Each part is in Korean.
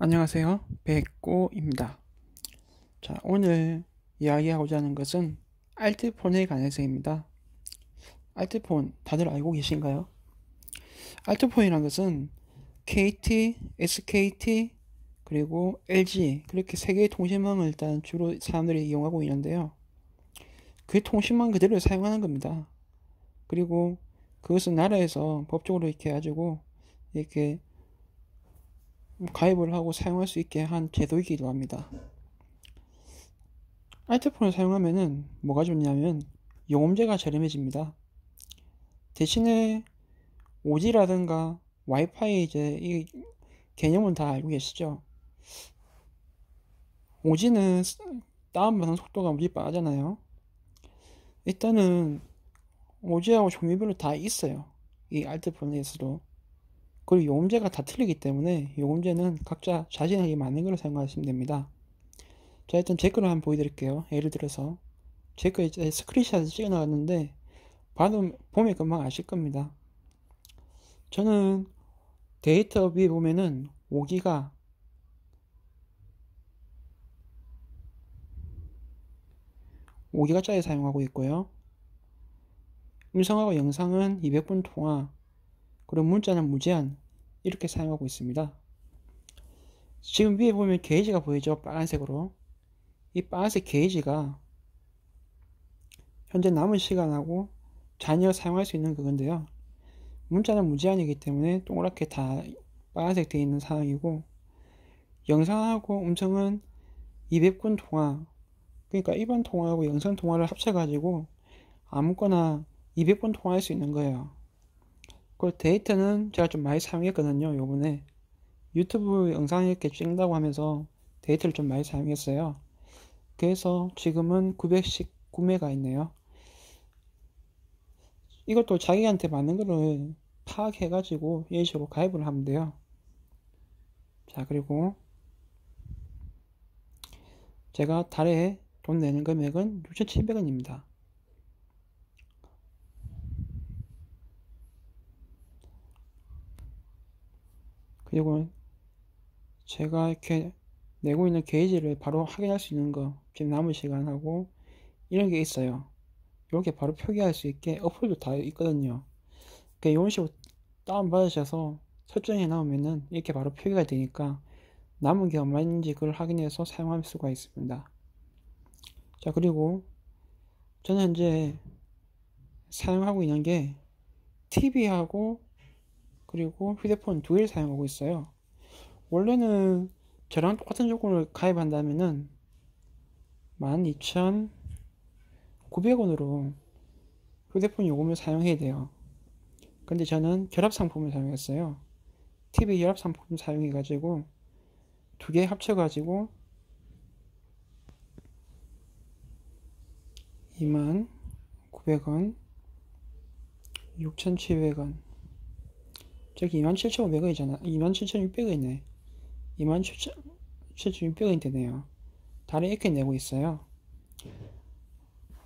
안녕하세요. 백고입니다. 자, 오늘 이야기하고자 하는 것은 알트폰에 관해서입니다. 알트폰 다들 알고 계신가요? 알트폰이란 것은 KT, SKT, 그리고 LG 그렇게 세 개의 통신망을 일단 주로 사람들이 이용하고 있는데요. 그 통신망 그대로 사용하는 겁니다. 그리고 그것은 나라에서 법적으로 이렇게 해가지고 이렇게 가입을 하고 사용할 수 있게 한 제도이기도 합니다. 알트폰을 사용하면은 뭐가 좋냐면 용음제가 저렴해집니다. 대신에 오지라든가 와이파이 이제 이 개념은 다 알고 계시죠? 오지는 다운받는 속도가 무지 빠르잖아요. 일단은 오지하고 종류별로 다 있어요. 이 알트폰에서도 그리고 요금제가 다 틀리기 때문에 요금제는 각자 자신에게 맞는 걸로 사용하시면 됩니다. 자 일단 제 거를 한번 보여드릴게요. 예를 들어서 제거 이제 스크린샷을 찍어놨는데 봐도 보면 금방 아실 겁니다. 저는 데이터 위에 보면은 5기가 5기가짜리 사용하고 있고요. 음성하고 영상은 200분 통화, 그리고 문자는 무제한 이렇게 사용하고 있습니다. 지금 위에 보면 게이지가 보이죠? 빨간색으로. 이 빨간색 게이지가 현재 남은 시간하고 잔여 사용할 수 있는 그건데요. 문자는 무제한이기 때문에 동그랗게 다 빨간색 되어 있는 상황이고 영상하고 음성은 200분 통화 그러니까 일반 통화하고 영상 통화를 합쳐가지고 아무거나 200분 통화할 수 있는 거예요. 그 데이트는 제가 좀 많이 사용했거든요 요번에 유튜브 영상 이렇게 찍는다고 하면서 데이트를 좀 많이 사용했어요 그래서 지금은 900씩 구매가 있네요 이것도 자기한테 맞는 거를 파악해 가지고 이런 식으로 가입을 하면 돼요 자 그리고 제가 달에 돈 내는 금액은 6,700원입니다 그리고 제가 이렇게 내고 있는 게이지를 바로 확인할 수 있는 거 지금 남은 시간하고 이런 게 있어요 이렇게 바로 표기할 수 있게 어플도 다 있거든요 그러니까 이런 식으로 다운받으셔서 설정해 나오면은 이렇게 바로 표기가 되니까 남은 게 얼마인지 그걸 확인해서 사용할 수가 있습니다 자 그리고 저는 현재 사용하고 있는 게 TV하고 그리고 휴대폰 두 개를 사용하고 있어요. 원래는 저랑 똑같은 조건을 가입한다면은 12,900원으로 휴대폰 요금을 사용해야 돼요. 근데 저는 결합 상품을 사용했어요. TV 결합 상품 사용해가지고 두 개 합쳐가지고 2만 900원 6,700원 저기 27,500원이잖아 27,600원이네 27,600원이 되네요 다리 이렇게 내고 있어요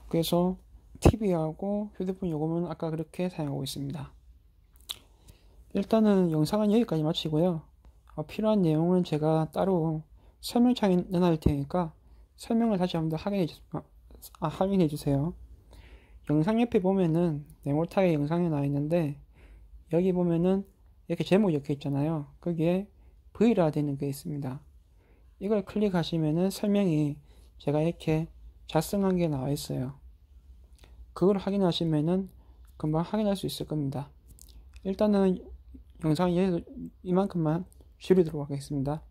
그래서 TV하고 휴대폰 요금은 아까 그렇게 사용하고 있습니다 일단은 영상은 여기까지 마치고요 어, 필요한 내용은 제가 따로 설명창에 넣어놓 테니까 설명을 다시 한번 확인해, 주, 어, 아, 확인해 주세요 영상 옆에 보면은 네모타의 영상이 나와 있는데 여기 보면은 이렇게 제목이 적혀 있잖아요. 거기에 V라 되는 게 있습니다. 이걸 클릭하시면은 설명이 제가 이렇게 작성한 게 나와 있어요. 그걸 확인하시면은 금방 확인할 수 있을 겁니다. 일단은 영상 이만큼만 줄이도록 하겠습니다.